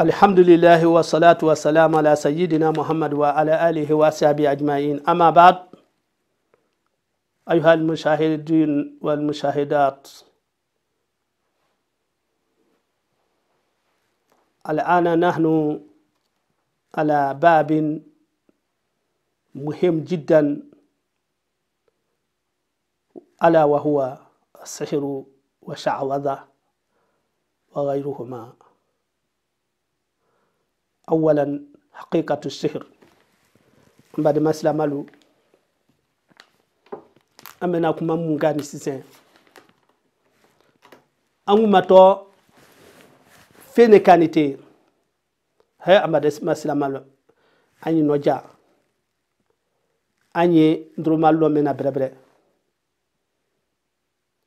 الحمد لله والصلاة والسلام على سيدنا محمد وعلى آله وصحبه أجمعين أما بعد أيها المشاهدين والمشاهدات الآن نحن على باب مهم جدا ألا وهو السحر والشعوذة وغيرهما awalan haqiqatu sihr mbade masilamalu amena kuma mungani sise ni sisan an kun ma tɔ fɛn anyi kan ni tɛ hɛ an badema silamalu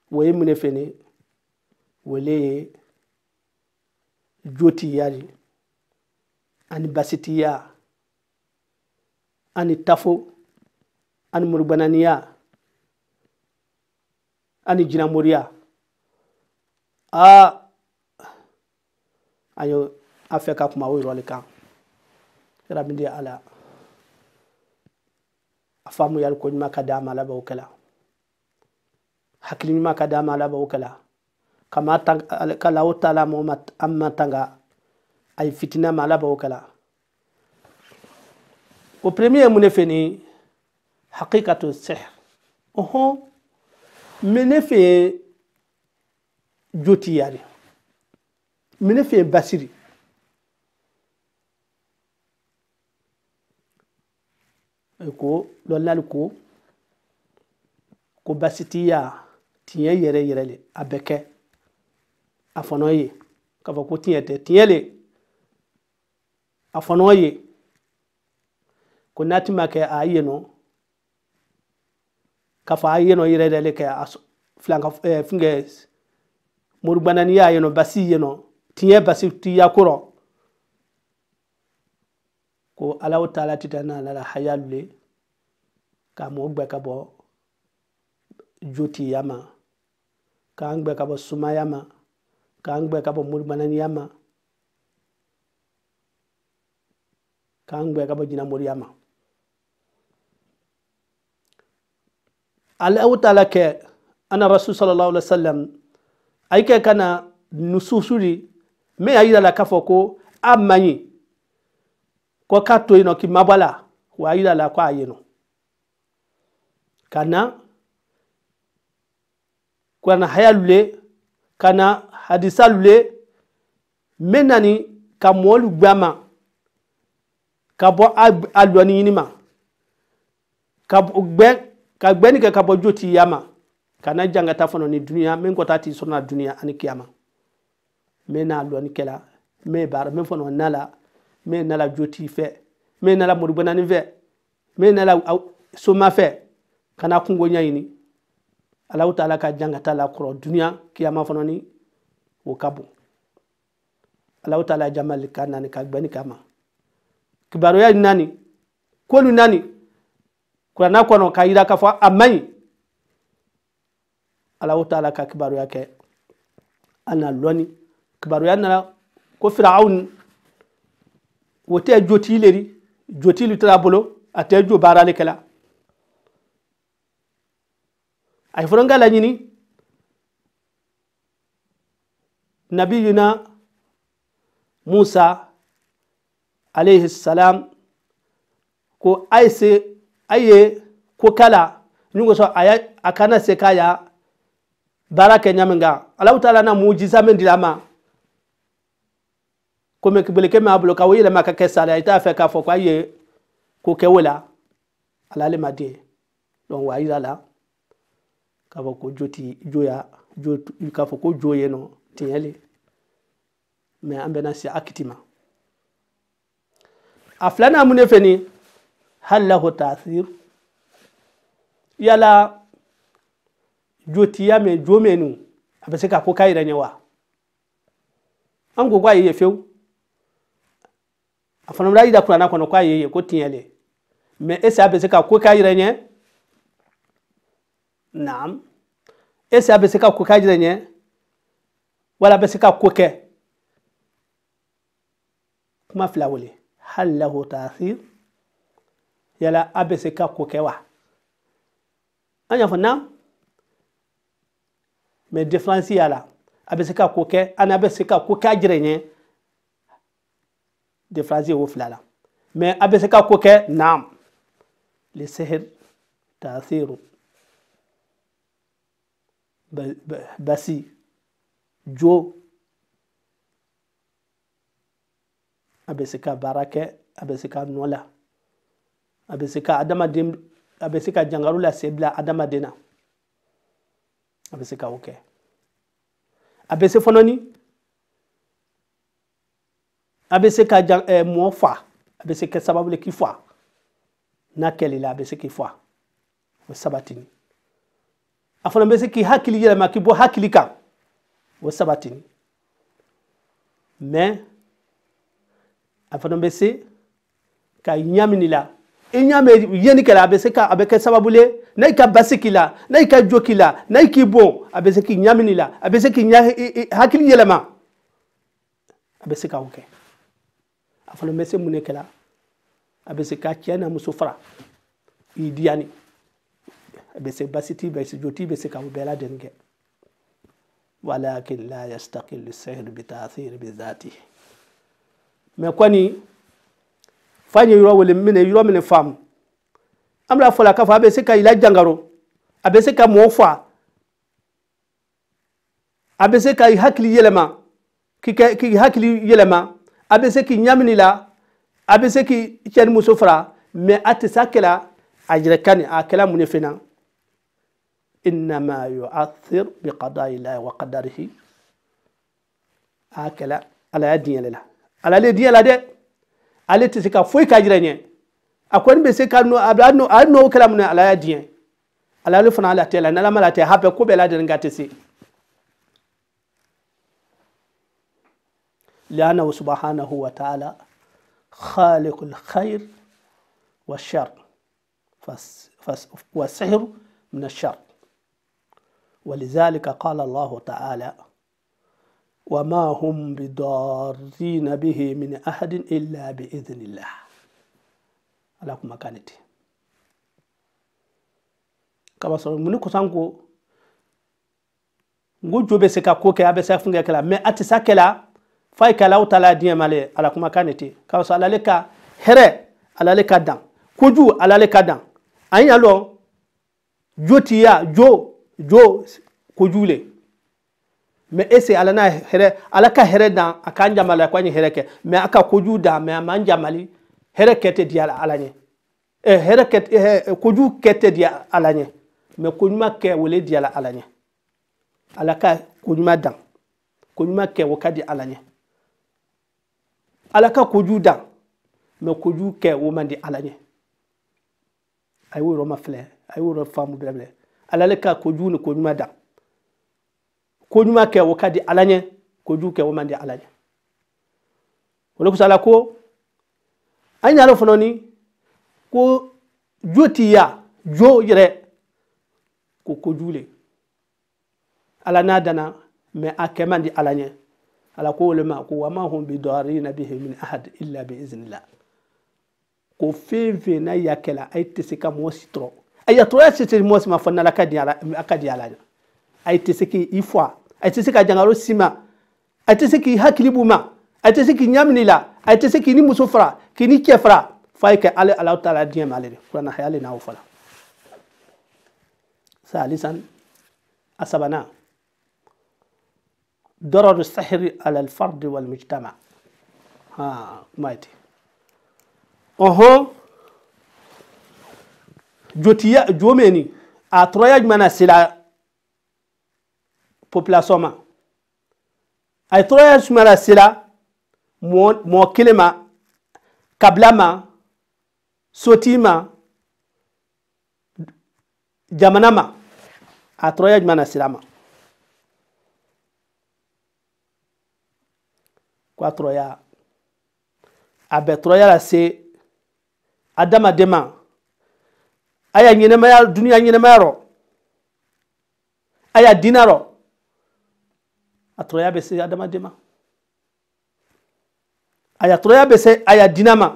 fene ye joti yari. ani basitiya ani tafo ani murgbananiya ani jinamoriya aa an ye an fɛ ka kuma o yɔrɔ le kan rabin ala a faamuyali ko ɲuman ka di a ma laban kɛla hakili ka di a ma laban o kɛla kama tanga kala o ta ma ma tanga a ye fitina ma ala b'o kala o premier ye mun ne fɛ ni hakikatu sihr ɔhɔn mɛ ne fɛ jotiya de mɛ ne fɛ ye basiri e ko lɔlali ko ko basi t'i ya tiɲɛ yɛrɛ yɛrɛ le a bɛ kɛ a fana ye k'a fɔ ko tiɲɛ tɛ tiɲɛ le a fɔnɔ ye ko nati ma kɛ a yen nɔ ka fɔ a yen nɔ yɛrɛ yɛrɛ kɛ a filanka ɛɛ fɛnkɛ morigbana y'a yen basi yen nɔ tiɲɛ basi tiya kɔrɔ ko alaw taala ti taa n'a la haya lule k'a mɔ gbɛ ka bɔ jotiya ma k'an gbɛ ka bɔ sumaya ma k'an gbɛ ka bɔ morigbana ma. kangbɛ ka bɔ jina moriya ma ale ana rasul sallallahu alaihi wasallam ay kɛ kana nususuri me ayira yira la k'a fɔ ko amanyi ko ka to k'i mabala wa ayira yira la ko a kana kana hayalule kana hadisalule haya lule hadisa lule ka gbama ka bɔ alɔni yini ma ka gbɛ ka gbɛ nin kɛ ka jo ti ya ma ka na jan ka taa fana ni duniya min kɔta ti sɔrɔ na duniya ani kiyama min n'a lɔni kɛla min baara min fana na la min na la jo ti fɛ min nala la fɛ min na soma fɛ kana kungo ɲɛɲini alaw ta ala ka jan la kɔrɔ duniya kiyama fana ni o ka bon alaw ta ala jamali ka nani ka gbɛni ka ma. kibaro ni nani kolu nani kura na kɔnɔ k'a yira k'a fɔ a man taala ka kibaruya ke ana na lɔni ya nana ko firaun wote tɛ joti leri joti lu bolo ate jo barale kala ay ye la ka nabiyuna musa alayhi salam ko aise aye ko kala nyungo so aya akana se kaya baraka nyamnga alahu taala na mujiza men dilama ko me kibele ke mablo ka wile maka ke sala ita fe ka fo kwaye ko ke ko ala le made don wa ila la ka fo ko joti joya jotu ka fo ko joye no tiyele me ambe na si akitima a filanan mun de fɛ nin hali lahu yala jotiya mɛ jo mɛ nu a bɛ se ka ko k'a yɛrɛ ɲɛ wa an ko k'a ye fewu a fana bɛ yira kuranna kɔnɔ k'a ye ko tiɲɛ de mɛ est a bɛ se ka ko k'a yɛrɛ ɲɛ naam est a bɛ se ka ko k'a yɛrɛ ɲɛ wala a bɛ se ka ko kɛ kuma fila wele. hal lahu ta'thir yala a bɛ se ka ko kɛ wa an y'a fɔ naam mɛ différence y'a la a bɛ se ka ko kɛ ani bɛ se ka ko kɛ a jira ɲɛ différence ye o fila la mɛ a bɛ se ka ko kɛ naam le sehir basi jo a bɛ se ka baara kɛ a bɛ se ka nɔ la a bɛ se ka adamaden a bɛ se ka jangaru lase bila adamaden na a bɛ se ka o kɛ a bɛ se fɔlɔ ni a bɛ se ka jan ɛɛ mɔ fa a bɛ se kɛ sababu ye k'i fa n'a kɛl'i la a bɛ se k'i fa o sabati ni a fana bɛ se k'i hakili yɛlɛma k'i bɔ hakili kan o sabati ni mais a fana bɛ se ka ɲamini la i ɲamɛ yeni kɛra a bɛ se ka a bɛ kɛ sababu ye n'a y'i ka basi k'i la n'a y'i ka jo k'i la n'a y'i k'i bon a bɛ se k'i ɲamini la a bɛ se k'i ɲa hakili yɛlɛma a bɛ se k'o kɛ a fana bɛ se mun de kɛra a bɛ se ka cɛ n'a muso fara i diyani a bɛ se basi t'i bɛ se jo t'i bɛ se k'o bɛɛ lajɛlen kɛ walakin la yastakilu sehir bi taasir bi zaati mɛ kɔni fa ye yɔrɔ wele minɛ yɔrɔ minɛ faamu an bɛna fɔla k'a fɔ a bɛ se ka yila jangaro a bɛ se ka mɔɔ fa a bɛ se ka hakili yɛlɛma k'i hakili yɛlɛma a bɛ se k'i ɲamini la a bɛ se k'i cɛ ni muso fara mɛ a tɛ se a kɛla a yɛrɛ kan a kɛla mun de fɛ na innama yu'athir bi qada'i llahi wa qadarihi a kɛla alale diɲɛ la de ale tɛ se ka foyi ka jira ɲɛ a kɔni bɛ se ka nɔ a bɛ nɔ a nɔ kɛla mun na ala y'a diɲɛ ala ale fana latɛ la n'ala ma latɛ ha bɛɛ ko bɛɛ lajɛlen ka tɛ se لأنه سبحانه وتعالى خالق الخير wa sihiru من الشر ولذلك قال الله تعالى wa ma bi hum bidarrina bihi min ahadin illa bi idhnillah ala kuma kanite kaba sɔrɔ mun ni ko n ko jo bɛ se ka ko kɛ a bɛ se ka fɛn kɛ kɛla mɛ a tɛ sa kɛla f'a ka alaw ta la diɲɛ ma le ala kuma kan de ten k'a sɔrɔ alale ka hɛrɛ alale ka dan kojugu alale ka dan an y'a lɔn jo ti ya jo jo kojugu le mɛ ese ala n'a hɛrɛ ala ka hɛrɛ dan a k'an jamali la ko an ye hɛrɛ kɛ mɛ a ka kojugu dan mɛ a man jamali hɛrɛ kɛ tɛ di ala ɲɛ ɛ hɛrɛ kɛ ɛ kojugu kɛ tɛ di ala ɲɛ mɛ koɲuman kɛ o le di ala ala ɲɛ e e, e, ala ka koɲuman dan koɲuman kɛ o ka di ala ɲɛ ala ka kojugu dan mɛ kojugu kɛ o man di ala ɲɛ a y'o yɔrɔ ma filɛ a y'o yɔrɔ faamu bɛrɛ ala le ka kojugu ni koɲuman dan ko ɲuman kɛ o ka di ala ɲɛ ko jugu kɛ o man di ala ɲɛ o de kosɔn ko an y'a dɔn fana ni ko jo ti ya jo yɛrɛ ko kojugu le ala n'a danna mɛ a kɛ man di ala ɲɛ ala ko le ma ko wa ma hum bi darina bihi min ahad illa bi iznillah ko fɛn fɛn n'a y'a kɛla a ye tɛ se ka mɔgɔ si tɔrɔ a yatɔrɔya tɛ se mɔgɔ si ma fɔ n'ala ka di ala ɲɛ a ye tɛ se k'i fɔ a a se ka jangaro sima ma se k'i hakili b'u ma a se k'i nyamni la a se k'i ni musufra k'i ni kefra fara f'a ale ala ta la diɲɛ ale de kuranna haya ale n'aw fara ثالثا أسبنا ضرر السحر على الفرد والمجتمع ها ما يتي أهو جوتيا جوميني أتريج منا سلا population ma a ye tɔɔrɔya sumaya sera mɔɔ kelen ma kabila ma sotigi ma jamana ma a tɔɔrɔya jumɛn na sera ma ko a tɔɔrɔya a bɛ tɔɔrɔya la se adamaden ma a y'a ɲɛnɛmaya duniya ɲɛnɛmaya rɔ a y'a diinɛ rɔ atɔrɔya bɛ se adamaden ma a ya tɔrɔya bɛ se a ya dinɛ ma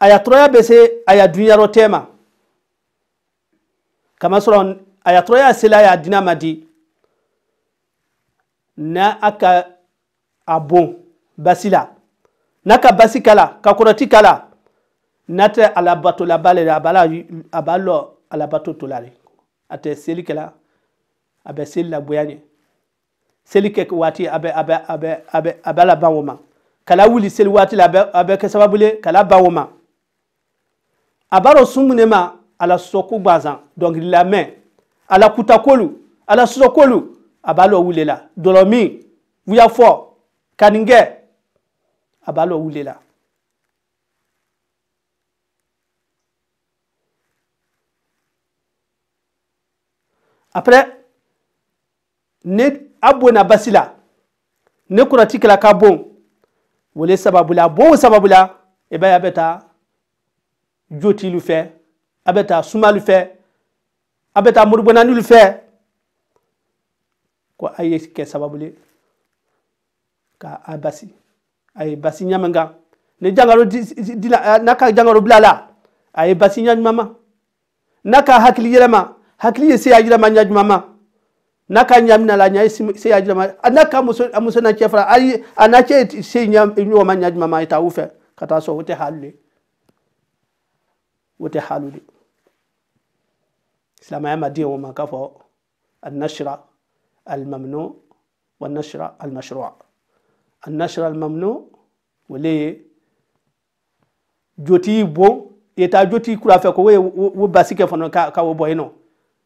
a ya tɔrɔya bɛ se a ya dunyarɔtɛ ma kamasɔrɔ a ya tɔrɔya sela a ma di na a ka a bon basi la n'a ka basi k'a la ka kɔrɔti k'a la n'a tɛ alabatolaba le la a b'a la a b'a lɔ alabato to la de a tɛ seli kɛla a bɛ seli la bonya ɲɛ seli kɛ waati a bɛ a bɛ a bɛ a bɛ a bɛ la ban o ma kala wuli seli waati la a bɛ a bɛ kɛ sababu ye kala ban o ma a b'a dɔn sun mun ne ma ala sɔko gbansan dɔnkili lamɛn ala kutakolu ala sɔsɔkolu a b'a lɔ wuli la dɔlɔmin wuyafɔ kaninkɛ a b'a lɔ wuli la. après ne abwe na basila ne kurati kila ka bon wole sababula bon sababula e eh b'a ye a bɛ taa jotilu fɛ a bɛ taa sumalu fɛ a bɛ taa moribɔnanilu fɛ ko a ye kɛ sababu ye ka a basi a ye basi ɲamin kan ni jangaro dila n'a ka jangaro bila la a ye basi ɲa ɲuman ma n'a ka hakili yɛlɛma hakili ye se a yɛlɛma ɲa ɲuman ma naka nyamina la nyai si ajira anaka muso muso na chefra ali anache si nyam inyo ma nyajma ma ita ufe kata so wote halule wote halule islam ya madiya wa makafo النشر الممنوع والنشر المشروع النشر الممنوع ولي جوتي بو yeta joti kura fɛ ko wo basike fana ka wo bɔ yen nɔ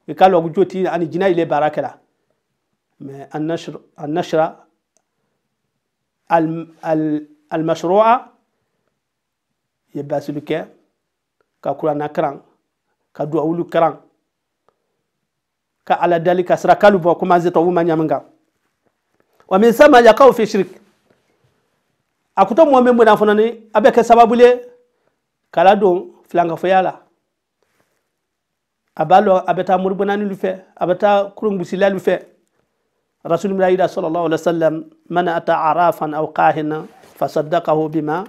i ka lɔ joti ani jina ile baara kɛla mais النشر المشروع يبقى سلوكي كقرآن كران كدعوة كران كعلى ذلك سرا كلب وكما زيتو وما نعمنا ومن ثم يقاو في شرك akuto mɔmɛ mɔna fana ni a bɛ kɛ sababu le kala don filankafoya la a b'a lɔ a bɛ taa moribɔnanilu fɛ a bɛ rasulullah ila sallallahu alaihi wasallam man ata arafan au kahina fasaddaqahu bima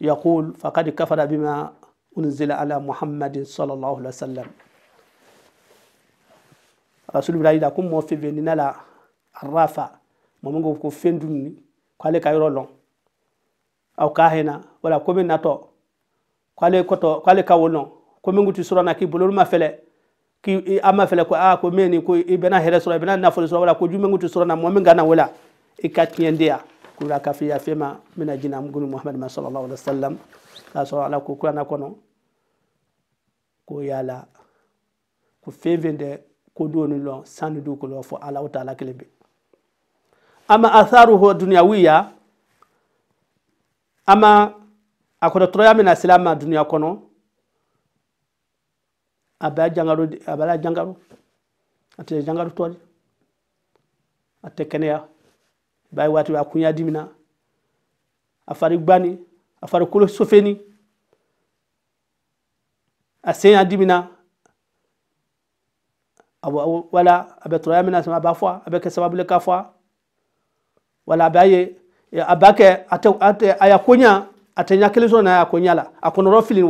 yaqul faqad kafara bima unzila ala muhammadin sallallahu alaihi wasallam rasulullah ila kum mo fe venina la arafa mo ngo ko fendunni ko ale kayro lon aw kahina wala ko min nato ko ale koto ko ale kawolon ko min guti surana ki bulul ma fele ki ama fele ko a ko meni ko ibena hele sura ibena nafol sura wala ko jumengu tu sura na mo minga na wala ikat nyendia kula kafiya fema mina jina mgunu muhammad ma sallallahu alaihi wasallam ta so ala ko kula na kono ko yala ko fevende ko doni lon sanu du ko lo fo ala wa taala kelebe amma atharuhu dunyawiya amma akoda troya mina silama dunya kono abaya jangalo abala jangaru ate jangaru twali ate keneya bayi waati kunya dimina afari gbani afari kulo sofeni a senya dimina wala abetroya mina sama a b'a fɔ a sababu le k'a wala baye abake ate ate ayakunya atenya a n'a y'a koɲa la a kɔnɔrɔ fili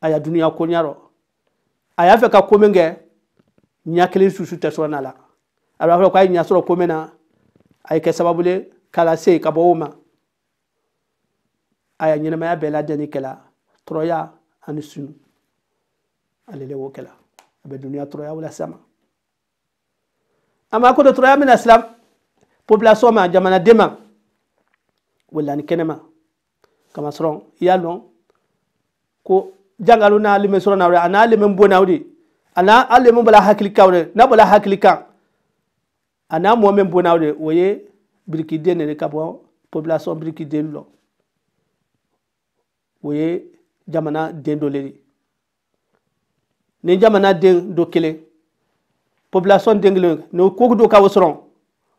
a ya duniya konya rɔ a y'a fɛ ka ko min kɛ ɲɛ kelen susu tɛ sɔrɔ na la a b'a fɔ k'a ye ɲɛ sɔrɔ ko min na a ye kɛ sababu ye k'a lase ka bɔ o ma a ya ɲɛnɛmaya bɛɛ lajɛlen kɛla tɔrɔya ani sunu ale de y'o kɛla a bɛ duniya tɔrɔya wala sa ma an b'a ko dɔ tɔrɔya bɛna siran population ma jamanaden ma wala ni kɛnɛ kamasɔrɔ i y'a dɔn ko jangalu na alime sura nawre ana alime bo nawde ana alime bala hakili kawne na bala hakili kan ana mo men bo nawde oye biriki dene ne kabo population biriki den lo oye jamana den do leri ni jamana den do kelen population den kelen no koku do kawo sɔrɔ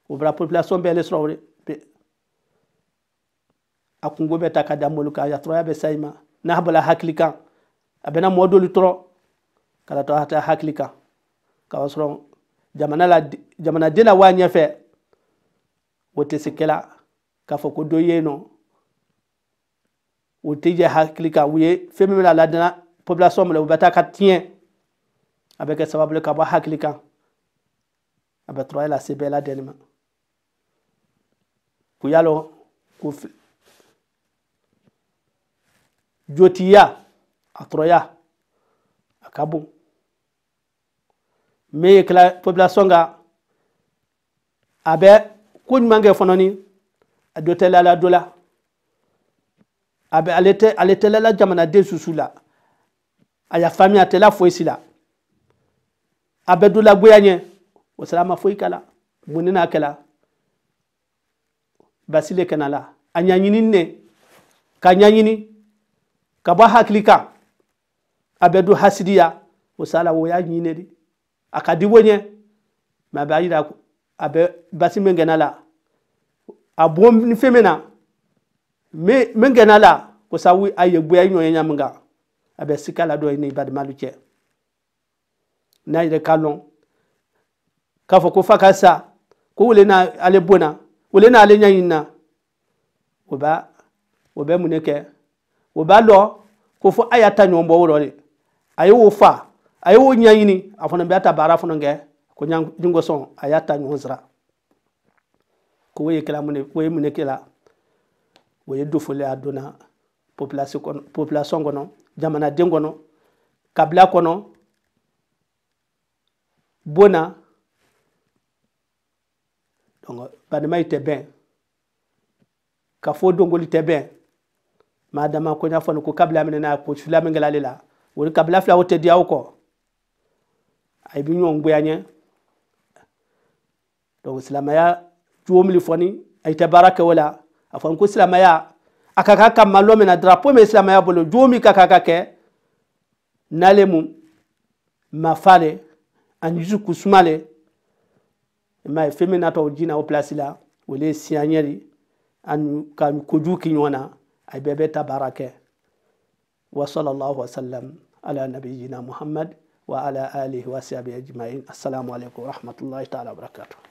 o bara population bɛɛ le sɔrɔ o de a kungo bɛ ta ka da mɔlu kan yatɔrɔya bɛ sayi n'a bala hakili kan a bɛnna mɔɔ dolu tɔrɔ kana to hata hakili kan k'a sɔrɔ jamana la jamanaden na waa ɲɛfɛ o tɛ se kɛla k'a fɔ ko dɔ ye yen nɔ o tɛ jɛ hakili kan u ye fɛn min bɛna ladana population min na u bɛ taa ka tiɲɛ a bɛ kɛ sababu ye ka bɔ hakili kan a bɛ tɔrɔ lase bɛɛ la dɛnni ma k'u y'a lɔn ko jotigiya. atroya a kabu me kila population ga a bɛ ko ɲuman kɛ fɔnɔ ni a dɔ tɛ lala la a bɛ ale tɛ susu la a y'a faamuya a la foyi de la a bɛ dɔ la goya ɲɛ o sara a ma foyi k'a la mun ni n'a kɛla basi le a ne ka ɲaɲini hakili kan abɛdo hasidiya wosala wo ya nyine di akadi wonye ma ba yira ko basi men gena la abo ni femena me men gena la ko sawi aye gbe ayi nyonya nyamga abɛ sika do ni bad malu na yire kalon ka fo ko fakasa ko wole na ale bona wole na ale nyanyina wo ba wo bɛ mun wo ba lɔ ko fo a y'a ta aye wo fa aye wo ɲaɲini a fana bɛ ta baara fana kɛ ko ɲingo sɔn a y'a ta ɲɔgɔn sira ko wo ye kɛla mun wo ye mun ne kɛla o ye dofoli a donna population kɔnɔ population kɔnɔ jamanaden kɔnɔ kabila kɔnɔ bona donc bademayi tɛ bɛn ka fɔ dongoli tɛ bɛn maa dama ko n y'a fɔ ko kabila minɛ n'a ye ko fila min kɛla ale la wori kabila filawo tɛ di aw kɔ a bi ɲɔgɔn goya ɲɛ donc silamaya juwo mili fɔni a tɛ baara kɛ o la a fɔni ko silamaya a ka kan ka malo min na drapeau min silamaya bolo juwo min ka kan ka kɛ n'ale mu mafa le ani dusu le i m'a ye fɛn min natɔ ji na o pilasi la o le ye siya ɲɛ de ani ka kojugu kɛ ɲɔgɔn na a bɛɛ bɛ ta baara kɛ wa sallallahu alaihi wa sallam. على نبينا محمد وعلى آله وصحبه أجمعين السلام عليكم ورحمة الله تعالى وبركاته